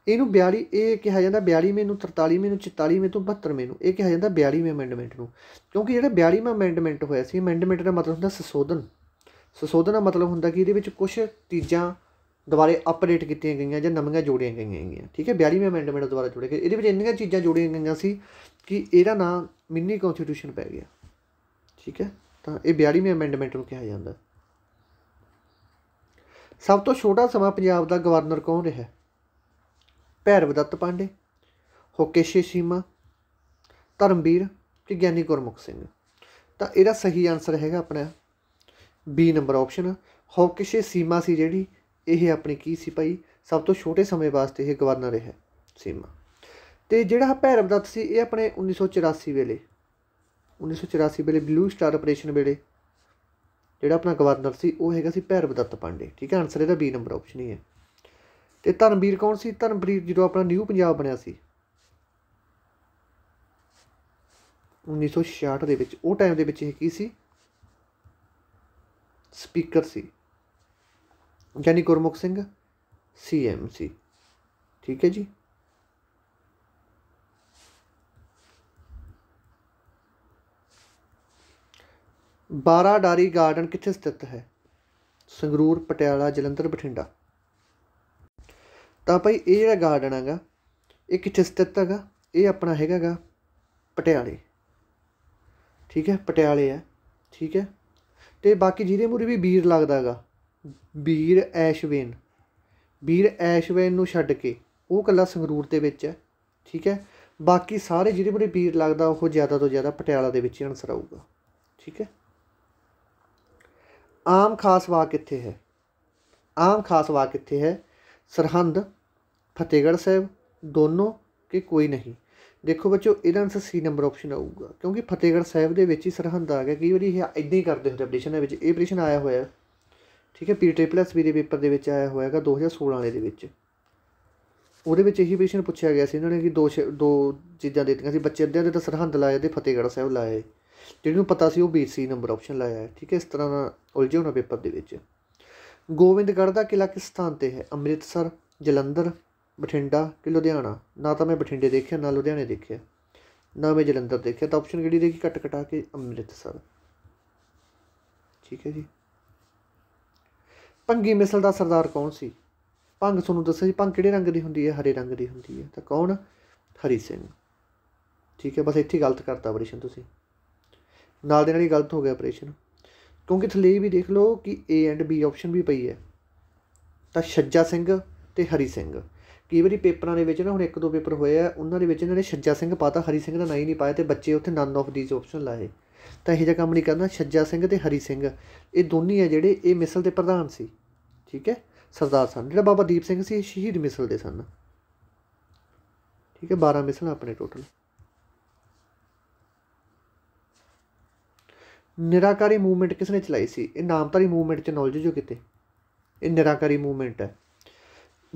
ਇਹਨੂੰ 42 ਇਹ ਕਿਹਾ ਜਾਂਦਾ 42ਵੇਂ ਨੂੰ 43ਵੇਂ ਨੂੰ 44ਵੇਂ ਤੋਂ 72ਵੇਂ ਨੂੰ ਇਹ ਕਿਹਾ ਜਾਂਦਾ 42ਵੇਂ ਅਮੈਂਡਮੈਂਟ ਨੂੰ ਕਿਉਂਕਿ ਜਿਹੜਾ 42ਵਾਂ ਅਮੈਂਡਮੈਂਟ ਹੋਇਆ ਸੀ ਅਮੈਂਡਮੈਂਟ ਦਾ ਮਤਲਬ ਹੁੰਦਾ ਸੰਸ਼ੋਧਨ ਸੰਸ਼ੋਧਨ ਦਾ ਮਤਲਬ ਹੁੰਦਾ ਕਿ ਇਹਦੇ ਵਿੱਚ ਕੁਝ ਤੀਜਾਂ ਦੁਬਾਰੇ ਅਪਡੇਟ ਕੀਤੀਆਂ ਗਈਆਂ ਜਾਂ ਨਵੀਆਂ ਜੋੜੀਆਂ ਗਈਆਂ ਹੈਗੀਆਂ ਠੀਕ ਹੈ 42ਵੇਂ ਅਮੈਂਡਮੈਂਟ ਦੁਬਾਰਾ ਜੋੜੇ ਗਏ ਇਹਦੇ ਵਿੱਚ ਇੰਨੀਆਂ ਚੀਜ਼ਾਂ ਜੋੜੀਆਂ ਗਈਆਂ ਸੀ ਕਿ ਇਹਦਾ ਨਾਮ ਮਿੰਨੀ ਕਨਸਟੀਟਿਊਸ਼ਨ ਪੈ ਗਿਆ ਠੀਕ ਹੈ ਤਾਂ ਇਹ 42ਵੇਂ ਅਮੈਂਡਮੈਂਟ ਨੂੰ ਕਿਹਾ ਜਾਂਦਾ ਸਭ ਤੋਂ ਛੋਟਾ ਸਮਾਂ ਪੰਜਾਬ ਦਾ ਗਵਰਨਰ ਕੌਣ ਰਿਹਾ ਭੈਰਵ ਦੱਤ ਪਾਂਡੇ ਹੋਕੇਸ਼ੇ ਸੀਮਾ ਧਰਮਵੀਰ ਕਿ ਗਿਆਨੀ ਗੁਰਮੁਖ ਸਿੰਘ ਤਾਂ ਇਹਦਾ ਸਹੀ ਆਨਸਰ ਹੈਗਾ ਆਪਣਾ ਬੀ ਨੰਬਰ ਆਪਸ਼ਨ ਹੋਕੇਸ਼ੇ ਸੀਮਾ ਸੀ ਜਿਹੜੀ ਇਹ ਆਪਣੇ ਕੀ ਸੀ ਭਾਈ ਸਭ ਤੋਂ ਛੋਟੇ ਸਮੇਂ ਵਾਸਤੇ ਇਹ ਗਵਰਨਰ ਰਿਹਾ ਸੀਮਾ ਤੇ ਜਿਹੜਾ ਭੈਰਵ ਦੱਤ ਸੀ ਇਹ ਆਪਣੇ 1984 ਵੇਲੇ 1984 ਵੇਲੇ ਬਲੂ ਸਟਾਰ ਆਪਰੇਸ਼ਨ ਵੇਲੇ ਜਿਹੜਾ ਆਪਣਾ ਗਵਰਨਰ ਸੀ ਉਹ ਹੈਗਾ ਸੀ ਭੈਰਵ ਦੱਤ ਪਾਂਡੇ ਠੀਕ ਹੈ ਆਨਸਰ ਇਹਦਾ ਬੀ ਨੰਬਰ ਆਪਸ਼ਨ ਹੀ ਹੈ ਤੇ ਧਰਮਵੀਰ ਕੌਣ ਸੀ ਧਰਮਵੀਰ ਜਦੋਂ ਆਪਣਾ ਨਿਊ ਪੰਜਾਬ ਬਣਿਆ ਸੀ 1966 ਦੇ ਵਿੱਚ ਉਹ ਟਾਈਮ ਦੇ ਵਿੱਚ ਇਹ ਕੀ ਸੀ ਸਪੀਕਰ ਸੀ ਯਾਨੀ ਗੁਰਮੁਖ ਸਿੰਘ ਸੀਐਮਸੀ ਠੀਕ ਹੈ ਜੀ ਬਾਰਾ ਡਾਰੀ ਗਾਰਡਨ ਕਿੱਥੇ ਸਥਿਤ ਹੈ ਸੰਗਰੂਰ ਪਟਿਆਲਾ ਜਲੰਧਰ ਬਠਿੰਡਾ ਤਾਂ ਭਾਈ ਇਹ ਜਿਹੜਾ ਗਾਰਡਨ ਹੈਗਾ ਇਹ ਕਿੱਥੇ ਸਥਿਤ ਹੈਗਾ ਇਹ ਆਪਣਾ ਹੈਗਾਗਾ ਪਟਿਆਲੇ ਠੀਕ ਹੈ ਪਟਿਆਲੇ ਹੈ ਠੀਕ ਹੈ ਤੇ ਬਾਕੀ ਜਿਹਦੇ ਮੂਰੇ ਵੀ ਵੀਰ ਲੱਗਦਾਗਾ ਵੀਰ ਐਸ਼ਵੇਨ ਵੀਰ ਐਸ਼ਵੇਨ ਨੂੰ ਛੱਡ ਕੇ ਉਹ ਇਕੱਲਾ ਸੰਗਰੂਰ ਦੇ ਵਿੱਚ ਹੈ ਠੀਕ ਹੈ ਬਾਕੀ ਸਾਰੇ ਜਿਹੜੇ ਬੜੇ ਵੀਰ ਲੱਗਦਾ ਉਹ ਜ਼ਿਆਦਾ ਤੋਂ ਜ਼ਿਆਦਾ ਪਟਿਆਲਾ ਦੇ ਵਿੱਚ ਹੀ ਅਨਸਰ ਆਊਗਾ ਠੀਕ ਹੈ ਆਮ ਖਾਸ ਵਾ ਕਿੱਥੇ ਹੈ ਆਮ ਖਾਸ ਵਾ ਕਿੱਥੇ ਹੈ ਸਰਹੰਦ ਫਤਿਹਗੜ ਸਾਹਿਬ ਦੋਨੋਂ ਕਿ ਕੋਈ ਨਹੀਂ ਦੇਖੋ ਬੱਚੋ ਇਹਦਾ ਅਨਸਰ ਸੀ ਨੰਬਰ ਆਪਸ਼ਨ ਆਊਗਾ ਕਿਉਂਕਿ ਫਤਿਹਗੜ ਸਾਹਿਬ ਦੇ ਵਿੱਚ ਹੀ ਸਰਹੰਦ ਆ ਗਿਆ ਕਈ ਵਾਰੀ ਇਹ ਇਦਾਂ ਹੀ ਕਰਦੇ ਹੁੰਦੇ ਐਪਲੀਕੇਸ਼ਨ ਦੇ ਵਿੱਚ ਇਹ ਪ੍ਰਸ਼ਨ ਆਇਆ ਹੋਇਆ ਠੀਕ ਹੈ ਪੀਟੀ ਪਲੱਸ ਵੀ ਦੇ ਪੇਪਰ ਦੇ ਵਿੱਚ ਆਇਆ ਹੋਇਆਗਾ 2016 ਵਾਲੇ ਦੇ ਵਿੱਚ ਉਹਦੇ ਵਿੱਚ ਇਹੀ ਪ੍ਰਸ਼ਨ ਪੁੱਛਿਆ ਗਿਆ ਸੀ ਇਹਨਾਂ ਨੇ ਕਿ ਦੋ ਦੋ ਚੀਜ਼ਾਂ ਦਿੱਤੀਆਂ ਸੀ ਬੱਚੇ ਅੱਧਿਆਂ ਦੇ ਤਾਂ ਸਰਹੰਦ ਲਾਇਆ ਤੇ ਫਤਿਹਗੜ੍ਹ ਸਾਹਿਬ ਲਾਇਆ ਜਿਹੜੀ ਨੂੰ ਪਤਾ ਸੀ ਉਹ ਬੀਸੀ ਨੰਬਰ ਆਪਸ਼ਨ ਲਾਇਆ ਠੀਕ ਹੈ ਇਸ ਤਰ੍ਹਾਂ ਦਾ ਉਲਝਿਆ ਹੋਣਾ ਪੇਪਰ ਦੇ ਵਿੱਚ ਗੋਵਿੰਦਗੜ੍ਹ ਦਾ ਕਿਲਾ ਕਿਸ ਸਥਾਨ ਤੇ ਹੈ ਅੰਮ੍ਰਿਤਸਰ ਜਲੰਧਰ ਬਠਿੰਡਾ ਕਿ ਲੁਧਿਆਣਾ ਨਾ ਤਾਂ ਮੈਂ ਬਠਿੰਡੇ ਦੇਖਿਆ ਨਾ ਲੁਧਿਆਣੇ ਦੇਖਿਆ ਨਾ ਮੈਂ ਜਲੰਧਰ ਦੇਖਿਆ ਤਾਂ ਆਪਸ਼ਨ ਕਿਹੜੀ ਦੇਖੀ ਘਟ ਘਟਾ ਕੇ ਅੰਮ੍ਰਿਤਸਰ ਠੀਕ ਹੈ ਜੀ ਭੰਗੀ ਮਿਸਲ ਦਾ ਸਰਦਾਰ ਕੌਣ ਸੀ ਭੰਗ ਤੁਹਾਨੂੰ ਦੱਸਿਆ ਜੀ ਭੰਗ ਕਿਹੜੇ ਰੰਗ ਦੀ ਹੁੰਦੀ ਹੈ ਹਰੇ ਰੰਗ ਦੀ ਹੁੰਦੀ ਹੈ ਤਾਂ ਕੌਣ ਹਰੀ ਸਿੰਘ ਠੀਕ ਹੈ ਬਸ ਇੱਥੇ ਗਲਤ ਕਰਤਾ ਆਪਰੇਸ਼ਨ ਤੁਸੀਂ ਨਾਲ ਦੇ ਨਾਲ ਹੀ ਗਲਤ ਹੋ ਗਿਆ ਆਪਰੇਸ਼ਨ ਕਿਉਂਕਿ ਥੱਲੇ ਵੀ ਦੇਖ ਲਓ ਕਿ A ਐਂਡ B ਆਪਸ਼ਨ ਵੀ ਪਈ ਹੈ ਤਾਂ ਸ਼ੱਜਾ ਸਿੰਘ ਤੇ ਹਰੀ ਸਿੰਘ ਕਈ ਵਾਰੀ ਪੇਪਰਾਂ ਦੇ ਵਿੱਚ ਨਾ ਹੁਣ ਇੱਕ ਦੋ ਪੇਪਰ ਹੋਏ ਆ ਉਹਨਾਂ ਦੇ ਵਿੱਚ ਇਹਨਾਂ ਨੇ ਸ਼ੱਜਾ ਸਿੰਘ ਪਾਤਾ ਹਰੀ ਸਿੰਘ ਦਾ ਨਾਂ ਹੀ ਨਹੀਂ ਪਾਇਆ ਤੇ ਬੱਚੇ ਉੱਥੇ ਨਨ ਆਫ ਥੀਸ ਆਪਸ਼ਨ ਲਾਏ ਤਾਂ ਇਹ ਜਿਹਾ ਕੰਮ ਨਹੀਂ ਕਰਨਾ ਸ਼ੱਜਾ ਸਿੰਘ ਤੇ ਹਰੀ ਸਿੰਘ ਇਹ ਦੋਨੀ ਆ ਜਿਹੜੇ ਇਹ ਮਿਸਲ ਦੇ ਪ੍ਰਧਾਨ ਸੀ ਠੀਕ ਹੈ ਸਰਦਾਰ ਸਨ ਜਿਹੜਾ ਬਾਬਾ ਦੀਪ ਸਿੰਘ ਸੀ ਸ਼ਹੀਦ ਮਿਸਲ ਦੇ ਸਨ ਠੀਕ ਹੈ 12 ਮਿਸਲ ਆਪਣੇ ਟੋਟਲ ਨਿਰਾਕਾਰੀ ਮੂਵਮੈਂਟ ਕਿਸ ਨੇ ਚਲਾਈ ਸੀ ਇਹ ਨਾਮਧਾਰੀ ਮੂਵਮੈਂਟ ਚ ਨੌਲੇਜ ਜੋ ਕਿਤੇ ਇਹ ਨਿਰਾਕਾਰੀ ਮੂਵਮੈਂਟ ਹੈ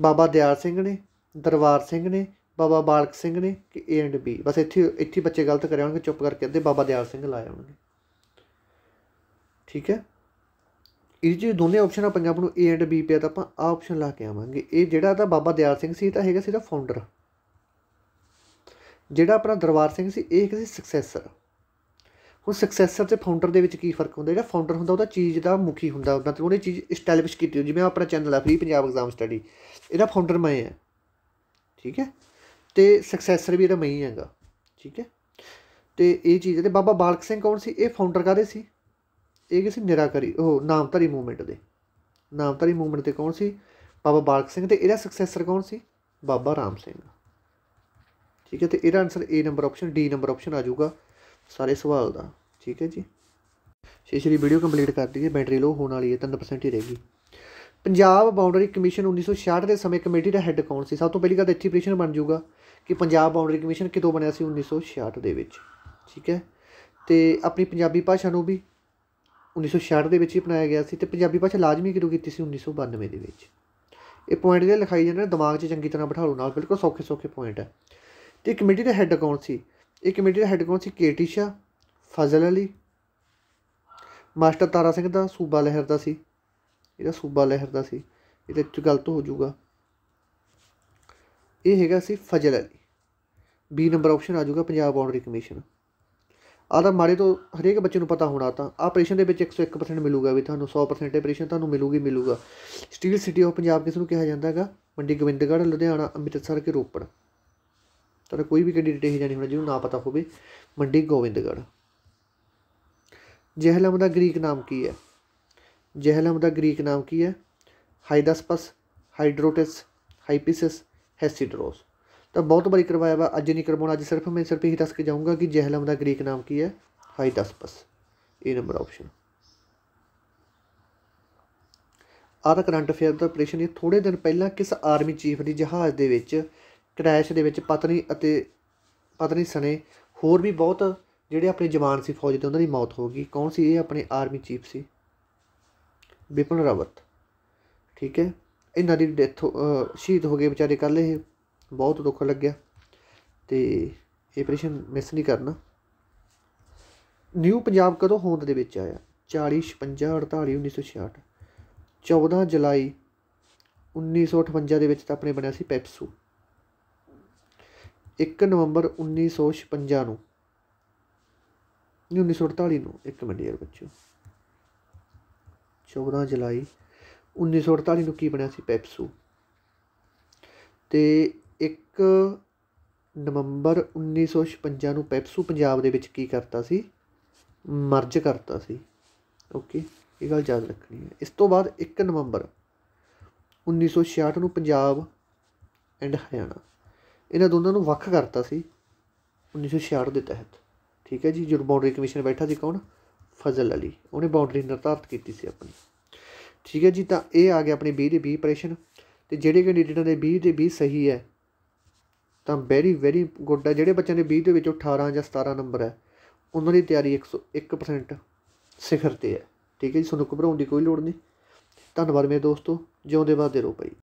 ਬਾਬਾ ਦਿਆਲ ਸਿੰਘ ਨੇ ਦਰਬਾਰ ਸਿੰਘ ਨੇ ਬਾਬਾ ਬਾਲਕ ਸਿੰਘ ਨੇ ਕਿ ਏ ਐਂਡ ਬੀ ਬਸ ਇੱਥੇ ਇੱਥੇ ਬੱਚੇ ਗਲਤ ਕਰਿਆ ਹੋਣਗੇ ਚੁੱਪ ਕਰਕੇ ਅੱਧੇ ਬਾਬਾ ਦਿਆਲ ਸਿੰਘ ਲਾਏ ਹੋਣਗੇ ਠੀਕ ਹੈ ਇਹ ਜੇ ਦੋਨੇ ਆਪਸ਼ਨਾਂ ਆ ਪੰਜਾਬ ਨੂੰ A ਐਂਡ B ਪਿਆ ਤਾਂ ਆਪਾਂ ਆ ਆਪਸ਼ਨ ਲਾ ਕੇ ਆਵਾਂਗੇ ਇਹ ਜਿਹੜਾ ਤਾਂ ਬਾਬਾ ਦਿਆਲ ਸਿੰਘ ਸੀ ਤਾਂ ਹੈਗਾ ਸੀ ਦਾ ਫਾਊਂਡਰ ਜਿਹੜਾ ਆਪਣਾ ਦਰਬਾਰ ਸਿੰਘ ਸੀ ਇਹ ਕਿਸੇ ਸੀ ਸਕਸੈਸਰ ਹੁਣ ਸਕਸੈਸਰ ਤੇ ਫਾਊਂਡਰ ਦੇ ਵਿੱਚ ਕੀ ਫਰਕ ਹੁੰਦਾ ਜਿਹੜਾ ਫਾਊਂਡਰ ਹੁੰਦਾ ਉਹਦਾ ਚੀਜ਼ ਦਾ ਮੁਖੀ ਹੁੰਦਾ ਮਤਲਬ ਉਹਨੇ ਚੀਜ਼ ਸਟੈਬਲਿਸ਼ ਕੀਤੀ ਜਿਵੇਂ ਆਪਣਾ ਚੈਨਲ ਆ ਫ੍ਰੀ ਪੰਜਾਬ ਐਗਜ਼ਾਮ ਸਟੱਡੀ ਇਹਦਾ ਫਾਊਂਡਰ ਮੈਂ ਹਾਂ ਠੀਕ ਹੈ ਤੇ ਸਕਸੈਸਰ ਵੀ ਇਹਦਾ ਮੈਂ ਹੀ ਹੈਗਾ ਠੀਕ ਹੈ ਤੇ ਇਹ ਚੀਜ਼ ਤੇ ਬਾਬਾ ਬਾਲਕ ਸਿੰਘ ਕੌਣ ਸੀ ਇਹ ਫਾਊਂਡਰ ਕਾਦੇ ਸੀ ਇਹ ਕਿਸੇ ਨਿਰਾਕਰੀ ਉਹ ਨਾਮਧਾਰੀ ਮੂਵਮੈਂਟ ਦੇ ਨਾਮਧਾਰੀ ਮੂਵਮੈਂਟ ਦੇ ਕੌਣ ਸੀ ਬਾਬਾ ਬਾਲਕ ਸਿੰਘ ਤੇ ਇਹਦਾ ਸਕਸੈਸਰ ਕੌਣ ਸੀ ਬਾਬਾ ਰਾਮ ਸਿੰਘ ਠੀਕ ਹੈ ਤੇ ਇਹਦਾ answer A number option D number option ਆ ਜਾਊਗਾ ਸਾਰੇ ਸਵਾਲ ਦਾ ਠੀਕ ਹੈ ਜੀ ਸ਼ੇਸ਼ਰੀ ਵੀਡੀਓ ਕੰਪਲੀਟ ਕਰ ਦਈਏ ਬੈਟਰੀ ਲੋ ਹੋਣ ਵਾਲੀ ਹੈ 3% ਹੀ ਰਹੇਗੀ ਪੰਜਾਬ ਬਾਉਂਡਰੀ ਕਮਿਸ਼ਨ 1966 ਦੇ ਸਮੇਂ ਕਮੇਟੀ ਦਾ ਹੈੱਡ ਕੌਣ ਸੀ ਸਭ ਤੋਂ ਪਹਿਲੀ ਗੱਲ ਇੱਥੇ ਇੱਥੇ ਬਣ ਜਾਊਗਾ ਕਿ ਪੰਜਾਬ ਬਾਉਂਡਰੀ ਕਮਿਸ਼ਨ ਕਿਦੋਂ ਬਣਿਆ ਸੀ 1966 ਦੇ ਵਿੱਚ ਠੀਕ ਹੈ ਤੇ ਆਪਣੀ ਪੰਜਾਬੀ ਭਾਸ਼ਾ ਨੂੰ ਵੀ 1960 ਦੇ ਵਿੱਚ ਹੀ ਬਣਾਇਆ ਗਿਆ ਸੀ ਤੇ ਪੰਜਾਬੀ ਭਾਸ਼ਾ ਲਾਜ਼ਮੀ ਕਿਉਂ ਕੀਤੀ ਸੀ 1992 ਦੇ ਵਿੱਚ ਇਹ ਪੁਆਇੰਟ ਜੇ ਲਿਖਾਈ ਜਾਂਦੇ ਨੇ ਦਿਮਾਗ 'ਚ ਚੰਗੀ ਤਰ੍ਹਾਂ ਬਿਠਾ ਲਓ ਨਾਲ ਬਿਲਕੁਲ ਸੌਖੇ ਸੌਖੇ ਪੁਆਇੰਟ ਹੈ ਤੇ ਕਮੇਟੀ ਦਾ ਹੈੱਡ ਕੌਣ ਸੀ ਇਹ ਕਮੇਟੀ ਦਾ ਹੈੱਡ ਕੌਣ ਸੀ ਕੇਟੀ ਸ਼ਾ ਫਜ਼ਲ ਅਲੀ ਮਾਸਟਰ ਤਾਰਾ ਸਿੰਘ ਦਾ ਸੂਬਾ ਲਹਿਰ ਦਾ ਸੀ ਇਹਦਾ ਸੂਬਾ ਲਹਿਰ ਦਾ ਸੀ ਇਹਦੇ ਚ ਗਲਤ ਹੋ ਜਾਊਗਾ ਇਹ ਹੈਗਾ ਸੀ Fazal Ali B number option ਆ ਜਾਊਗਾ ਪੰਜਾਬ ਬਾਉਂਡਰੀ ਕਮਿਸ਼ਨ ਤਾਂ ਮਾੜੇ ਤੋਂ ਹਰੇਕ ਬੱਚੇ ਨੂੰ ਪਤਾ ਹੋਣਾ ਤਾਂ ਆ ਆਪਰੇਸ਼ਨ ਦੇ ਵਿੱਚ 101% ਮਿਲੂਗਾ ਵੀ ਤੁਹਾਨੂੰ 100% ਆਪਰੇਸ਼ਨ ਤੁਹਾਨੂੰ ਮਿਲੂਗੀ ਮਿਲੂਗਾ ਸਟੀਲ ਸਿਟੀ ਆਫ ਪੰਜਾਬ ਕਿਸ ਨੂੰ ਕਿਹਾ ਜਾਂਦਾ ਹੈਗਾ ਮੰਡੀ ਗਵਿੰਦਗੜ ਲੁਧਿਆਣਾ ਅੰਮ੍ਰਿਤਸਰ ਕੇ ਰੋਪੜ ਤਾਂ ਕੋਈ ਵੀ ਕੈਂਡੀਡੇਟ ਇਹ ਜਾਣੀ ਹੋਣਾ ਜਿਹਨੂੰ ਨਾ ਪਤਾ ਹੋਵੇ ਮੰਡੀ ਗੋਵਿੰਦਗੜ ਜਹਿਲਮ ਦਾ ਗ੍ਰੀਕ ਨਾਮ ਕੀ ਹੈ ਜਹਿਲਮ ਦਾ ਗ੍ਰੀਕ ਨਾਮ ਕੀ ਹੈ ਹਾਈਡਸਪਸ ਹਾਈਡਰੋਟਿਸ ਹਾਈਪੀਸਿਸ ਹੈਸੀਡਰੋਸ ਤਾਂ ਬਹੁਤ ਵਾਰੀ ਕਰਵਾਇਆ ਵਾ ਅੱਜ ਨਹੀਂ ਕਰਵਾਉਣਾ ਅੱਜ ਸਿਰਫ ਮੈਂ ਸਿਰਫ ਇਹੀ ਦੱਸ ਕੇ ਜਾਊਂਗਾ ਕਿ ਜਹਿਲਮ ਦਾ ਗ੍ਰੀਕ ਨਾਮ ਕੀ ਹੈ ਹਾਈਡਸਪਸ ਇਹ ਨੰਬਰ ਆਪਸ਼ਨ ਆਹ ਤਾਂ ਕਰੰਟ ਅਫੇਅਰ ਦਾ ਆਪਰੇਸ਼ਨ ਇਹ ਥੋੜੇ ਦਿਨ ਪਹਿਲਾਂ ਕਿਸ ਆਰਮੀ ਚੀਫ ਦੀ ਜਹਾਜ਼ ਦੇ ਵਿੱਚ ਕ੍ਰੈਸ਼ ਦੇ ਵਿੱਚ ਪਤਨੀ ਅਤੇ ਪਤਨੀ ਸਣੇ ਹੋਰ ਵੀ ਬਹੁਤ ਜਿਹੜੇ ਆਪਣੇ ਜਵਾਨ ਸੀ ਫੌਜ ਦੇ ਉਹਨਾਂ ਦੀ ਮੌਤ ਹੋ ਗਈ ਕੌਣ ਸੀ ਇਹ ਆਪਣੇ ਆਰਮੀ ਚੀਫ ਸੀ ਵਿਪਨ ਰਾਵਤ ਠੀਕ ਹੈ ਇਹਨਾਂ ਦੀ ਡੈਥ ਸ਼ਹੀਦ ਹੋ ਗਏ ਵਿਚਾਰੇ ਕੱਲ ਇਹ ਬਹੁਤ ਦੁੱਖ ਲੱਗਿਆ ਤੇ ਇਹ ਆਪਰੇਸ਼ਨ ਮਿਸ ਨਹੀਂ ਕਰਨਾ ਨਿਊ ਪੰਜਾਬ ਕਦੋਂ ਹੋਂਦ ਦੇ ਵਿੱਚ ਆਇਆ 40 56 48 1966 14 ਜੁਲਾਈ 1958 ਦੇ ਵਿੱਚ ਤਾਂ ਆਪਣੇ ਬਣਿਆ ਸੀ ਪੈਪਸੂ 1 ਨਵੰਬਰ 1956 ਨੂੰ 1948 ਨੂੰ ਇੱਕ ਮਿੰਟ ਯਾਰ ਬੱਚੋ 14 ਜੁਲਾਈ 1948 ਨੂੰ ਕੀ ਬਣਿਆ ਸੀ ਪੈਪਸੂ ਤੇ 1 ਨਵੰਬਰ 1956 ਨੂੰ ਪੈਪਸੂ ਪੰਜਾਬ ਦੇ ਵਿੱਚ ਕੀ ਕਰਤਾ ਸੀ ਮਰਜ ਕਰਤਾ ਸੀ ਓਕੇ ਇਹ ਗੱਲ ਯਾਦ ਰੱਖਣੀ ਹੈ ਇਸ ਤੋਂ ਬਾਅਦ 1 ਨਵੰਬਰ 1966 ਨੂੰ ਪੰਜਾਬ ਐਂਡ ਹਰਿਆਣਾ ਇਹਨਾਂ ਦੋਨਾਂ ਨੂੰ ਵੱਖ ਕਰਤਾ ਸੀ 1966 ਦੇ ਤਹਿਤ ਠੀਕ ਹੈ ਜੀ ਜਦੋਂ ਬਾਉਂਡਰੀ ਕਮਿਸ਼ਨ ਬੈਠਾ ਸੀ ਕੌਣ ਫਜ਼ਲ ਅਲੀ ਉਹਨੇ ਬਾਉਂਡਰੀ ਨਿਰਧਾਰਤ ਕੀਤੀ ਸੀ ਆਪਣੀ ਠੀਕ ਹੈ ਜੀ ਤਾਂ ਇਹ ਆ ਗਿਆ ਆਪਣੇ 20 ਦੇ 20 ਪ੍ਰਸ਼ਨ ਤੇ ਜਿਹੜੇ ਕੈਂਡੀਡੇਟਾਂ ਦੇ 20 ਦੇ 20 ਸਹੀ ਹੈ ਤਾਂ ਵੈਰੀ ਵੈਰੀ ਗੁੱਡ ਹੈ ਜਿਹੜੇ ਬੱਚਿਆਂ ਦੇ 20 ਦੇ ਵਿੱਚੋਂ 18 ਜਾਂ 17 ਨੰਬਰ ਹੈ ਉਹਨਾਂ ਦੀ ਤਿਆਰੀ 101% ਸਿਖਰ 'ਤੇ ਹੈ ਠੀਕ ਹੈ ਜੀ ਤੁਹਾਨੂੰ ਘਬਰਾਉਣ ਦੀ ਕੋਈ ਲੋੜ ਨਹੀਂ ਧੰਨਵਾਦ ਮੇਰੇ ਦੋਸਤੋ ਜਿਉਂਦੇ ਦੇ ਰਹੋ ਭਾਈ